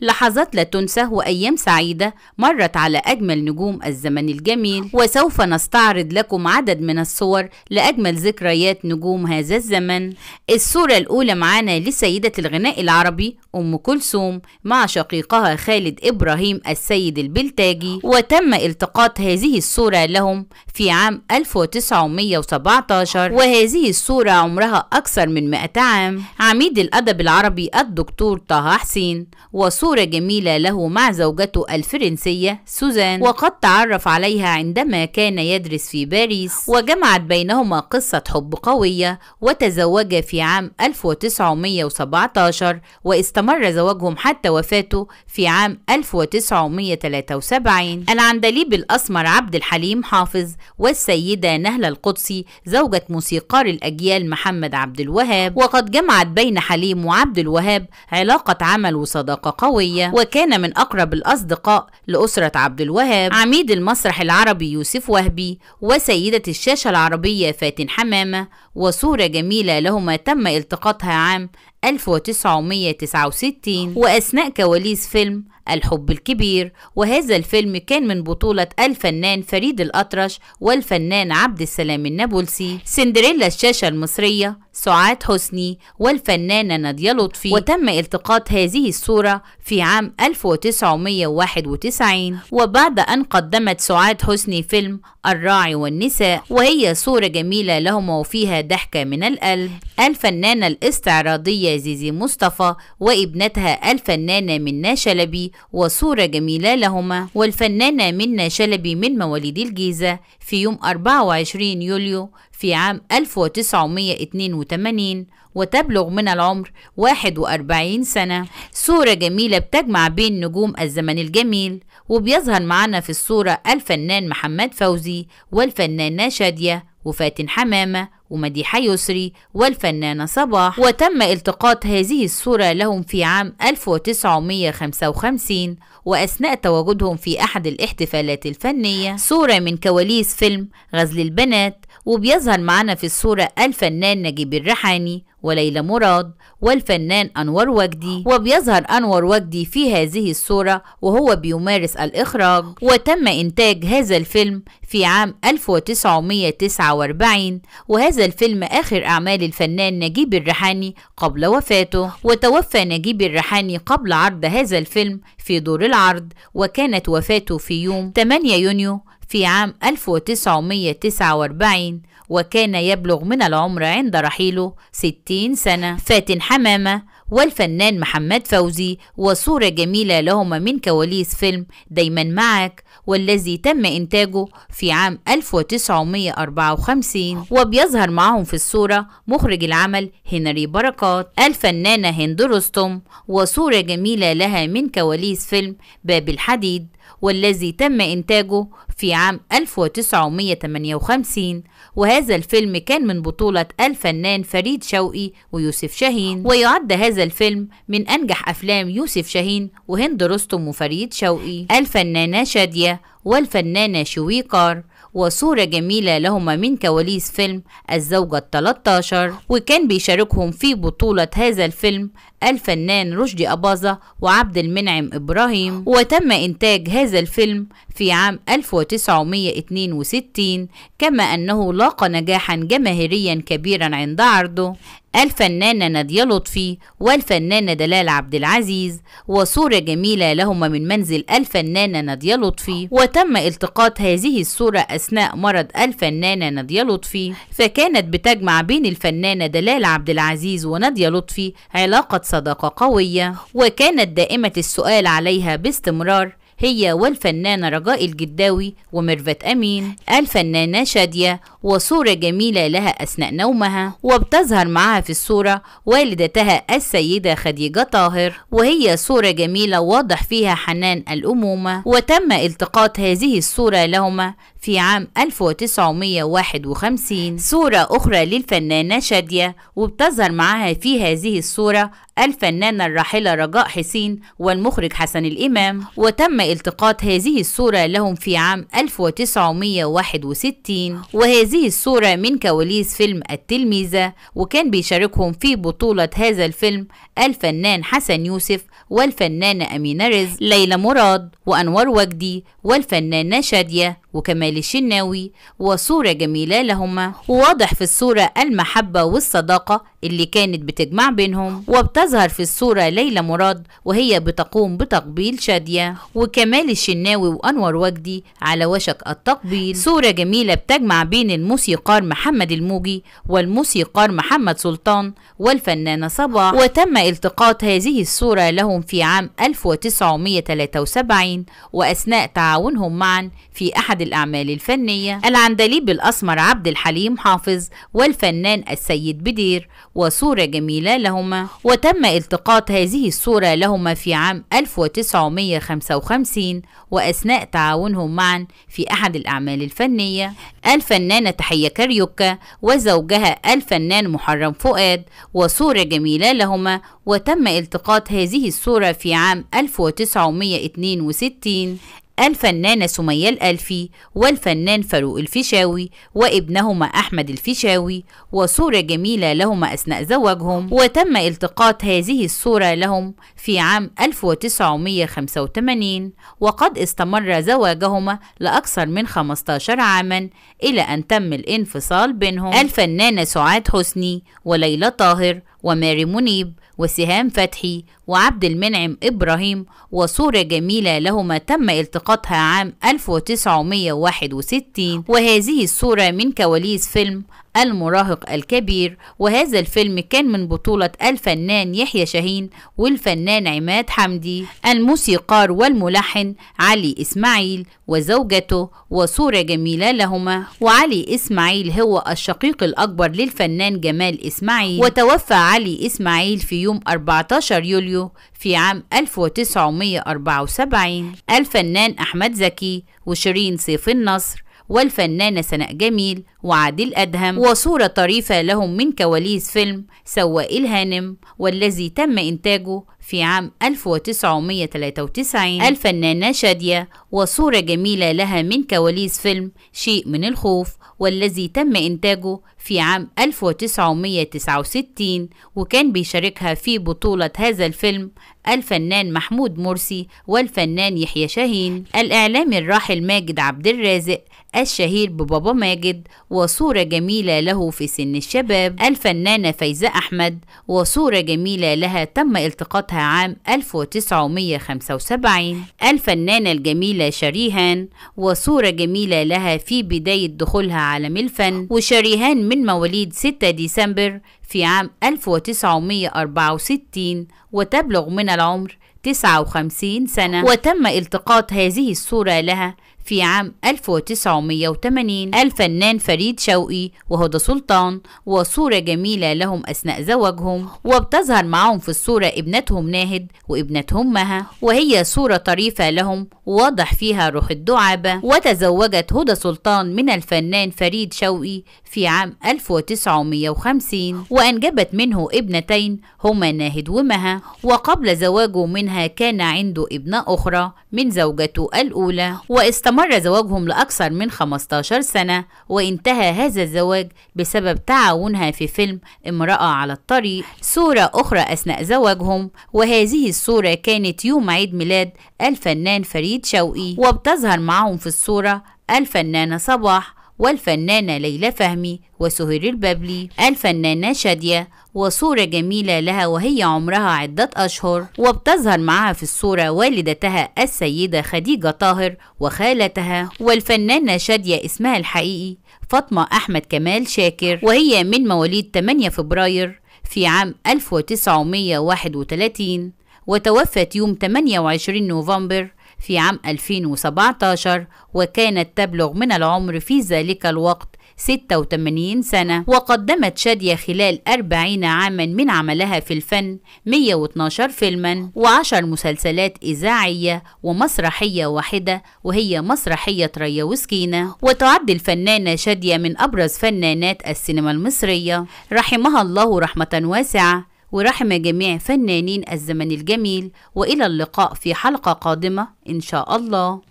لحظات لا تنسى وأيام سعيدة مرت على أجمل نجوم الزمن الجميل وسوف نستعرض لكم عدد من الصور لأجمل ذكريات نجوم هذا الزمن الصورة الأولى معانا لسيدة الغناء العربي أم كلثوم مع شقيقها خالد إبراهيم السيد البلتاجي وتم التقاط هذه الصورة لهم في عام 1917 وهذه الصورة عمرها أكثر من 100 عام عميد الأدب العربي الدكتور طه حسين وصورة صورة جميلة له مع زوجته الفرنسية سوزان وقد تعرف عليها عندما كان يدرس في باريس وجمعت بينهما قصة حب قوية وتزوجا في عام 1917 واستمر زواجهم حتى وفاته في عام 1973 العندليب الأسمر عبد الحليم حافظ والسيدة نهلة القدسي زوجة موسيقار الأجيال محمد عبد الوهاب وقد جمعت بين حليم وعبد الوهاب علاقة عمل وصداقة قوية العلوية وكان من أقرب الأصدقاء لأسرة عبد الوهاب عميد المسرح العربي يوسف وهبي وسيدة الشاشة العربية فاتن حمامة وصورة جميلة لهما تم التقاطها عام 1969 وأثناء كواليس فيلم الحب الكبير وهذا الفيلم كان من بطولة الفنان فريد الأطرش والفنان عبد السلام النابلسي سندريلا الشاشة المصرية سعاد حسني والفنانة نادية لطفي وتم التقاط هذه الصورة في عام 1991 وبعد أن قدمت سعاد حسني فيلم الراعي والنساء وهي صورة جميلة لهما وفيها ضحكة من القلب الفنانة الاستعراضية زيزي مصطفى وابنتها الفنانة منى شلبي وصورة جميلة لهما والفنانة منى شلبي من مواليد الجيزة في يوم 24 يوليو في عام 1982 وتبلغ من العمر 41 سنة صورة جميلة بتجمع بين نجوم الزمن الجميل وبيظهر معانا في الصورة الفنان محمد فوزي والفنانة شادية وفاتن حمامة ومديحة يسري والفنانة صباح وتم التقاط هذه الصورة لهم في عام 1955 وأثناء تواجدهم في أحد الاحتفالات الفنية صورة من كواليس فيلم غزل البنات وبيظهر معنا في الصورة الفنان نجيب الريحاني وليلى مراد والفنان أنور وجدي وبيظهر أنور وجدي في هذه الصورة وهو بيمارس الإخراج وتم إنتاج هذا الفيلم في عام 1949 وهذا هذا الفيلم آخر أعمال الفنان نجيب الريحاني قبل وفاته وتوفى نجيب الريحاني قبل عرض هذا الفيلم في دور العرض وكانت وفاته في يوم 8 يونيو في عام 1949 وكان يبلغ من العمر عند رحيله 60 سنة فاتن حمامة والفنان محمد فوزي وصورة جميلة لهما من كواليس فيلم دايما معك والذي تم إنتاجه في عام 1954 وبيظهر معهم في الصورة مخرج العمل هنري بركات الفنانة هند رستم وصورة جميلة لها من كواليس فيلم باب الحديد والذي تم إنتاجه في عام 1958 وهذا الفيلم كان من بطولة الفنان فريد شوقي ويوسف شاهين ويعد هذا هذا الفيلم من أنجح أفلام يوسف شاهين وهند رستم وفريد شوقي الفنانة شادية والفنانة شويكار وصورة جميلة لهما من كواليس فيلم الزوجة التلاتاشر وكان بيشاركهم في بطولة هذا الفيلم الفنان رشدي أباظة وعبد المنعم إبراهيم وتم إنتاج هذا الفيلم في عام 1962 كما أنه لاقى نجاحا جماهيريا كبيرا عند عرضه الفنانة نادية لطفي والفنانة دلال عبد العزيز وصورة جميلة لهما من منزل الفنانة نادية لطفي وتم التقاط هذه الصورة أثناء مرض الفنانة نادية لطفي فكانت بتجمع بين الفنانة دلال عبد العزيز ونادية لطفي علاقة صداقة قوية وكانت دائمة السؤال عليها باستمرار هي والفنانة رجاء الجداوي وميرفت أمين الفنانة شادية وصورة جميلة لها أثناء نومها وبتظهر معها في الصورة والدتها السيدة خديجة طاهر وهي صورة جميلة واضح فيها حنان الأمومة وتم التقاط هذه الصورة لهما في عام 1951 صورة أخرى للفنانة شادية وبتظهر معها في هذه الصورة الفنانة الراحلة رجاء حسين والمخرج حسن الإمام وتم التقاط هذه الصورة لهم في عام 1961 وهذه الصورة من كواليس فيلم التلميذة وكان بيشاركهم في بطولة هذا الفيلم الفنان حسن يوسف والفنانة أمينة رزق ليلى مراد وأنور وجدي والفنانة شادية وكمال الشناوي وصورة جميلة لهما وواضح في الصورة المحبة والصداقة اللي كانت بتجمع بينهم وبتظهر في الصورة ليلى مراد وهي بتقوم بتقبيل شادية وكمال الشناوي وأنور وجدي على وشك التقبيل صورة جميلة بتجمع بين الموسيقار محمد الموجي والموسيقار محمد سلطان والفنانة صباح وتم التقاط هذه الصورة لهم في عام 1973 وأثناء تعاونهم معا في أحد الأعمال الفنية العندليب الأسمر عبد الحليم حافظ والفنان السيد بدير وصورة جميلة لهما وتم التقاط هذه الصورة لهما في عام 1955 وأثناء تعاونهم معا في أحد الأعمال الفنية الفنانة تحية كاريوكا وزوجها الفنان محرم فؤاد وصورة جميلة لهما وتم التقاط هذه الصورة في عام 1962 الفنانة سمية الألفي والفنان فاروق الفيشاوي وابنهما أحمد الفيشاوي وصورة جميلة لهما أثناء زواجهم وتم التقاط هذه الصورة لهم في عام 1985 وقد استمر زواجهما لأكثر من 15 عاما إلى أن تم الانفصال بينهم الفنانة سعاد حسني وليلى طاهر وماري منيب وسهام فتحي وعبد المنعم إبراهيم وصورة جميلة لهما تم التقاطها عام 1961 وهذه الصورة من كواليس فيلم المراهق الكبير وهذا الفيلم كان من بطولة الفنان يحيى شاهين والفنان عماد حمدي الموسيقار والملحن علي إسماعيل وزوجته وصورة جميلة لهما وعلي إسماعيل هو الشقيق الأكبر للفنان جمال إسماعيل وتوفى علي إسماعيل في يوم 14 يوليو يوليو في عام 1974 الفنان أحمد زكي وشيرين سيف النصر والفنانة سناء جميل وعادل أدهم وصورة طريفة لهم من كواليس فيلم سواق الهانم والذي تم إنتاجه في عام 1993 الفنانة شادية وصورة جميلة لها من كواليس فيلم شيء من الخوف والذي تم إنتاجه في عام 1969 وكان بيشاركها في بطولة هذا الفيلم الفنان محمود مرسي والفنان يحيى شاهين الإعلامي الراحل ماجد عبد الرازق الشهير ببابا ماجد وصورة جميلة له في سن الشباب الفنانة فايزة أحمد وصورة جميلة لها تم التقاطها عام 1975 الفنانة الجميلة شريهان وصورة جميلة لها في بداية دخولها عالم الفن وشريهان من مواليد 6 ديسمبر في عام 1964 وتبلغ من العمر 59 سنة وتم التقاط هذه الصورة لها في عام 1980 الفنان فريد شوقي وهدى سلطان وصورة جميلة لهم أثناء زواجهم وبتظهر معهم في الصورة ابنتهم ناهد وابنتهم مها وهي صورة طريفة لهم واضح فيها روح الدعابة وتزوجت هدى سلطان من الفنان فريد شوقي في عام 1950 وأنجبت منه ابنتين هما ناهد ومها وقبل زواجه منها كان عنده ابنة أخرى من زوجته الأولى واست استمر زواجهم لأكثر من 15 سنة وانتهى هذا الزواج بسبب تعاونها في فيلم امرأة على الطريق صورة أخرى أثناء زواجهم وهذه الصورة كانت يوم عيد ميلاد الفنان فريد شوقي وبتظهر معهم في الصورة الفنانة صباح والفنانة ليلى فهمي وسهير البابلي الفنانة شادية وصورة جميلة لها وهي عمرها عدة أشهر وبتظهر معها في الصورة والدتها السيدة خديجة طاهر وخالتها والفنانة شادية اسمها الحقيقي فاطمة أحمد كمال شاكر وهي من مواليد 8 فبراير في عام 1931 وتوفت يوم 28 نوفمبر في عام 2017 وكانت تبلغ من العمر في ذلك الوقت 86 سنة وقدمت شادية خلال 40 عاما من عملها في الفن 112 فيلما و10 مسلسلات إذاعية ومسرحية واحدة وهي مسرحية ريا وسكينة وتعد الفنانة شادية من أبرز فنانات السينما المصرية رحمها الله رحمة واسعة ورحم جميع فنانين الزمن الجميل والى اللقاء في حلقه قادمه ان شاء الله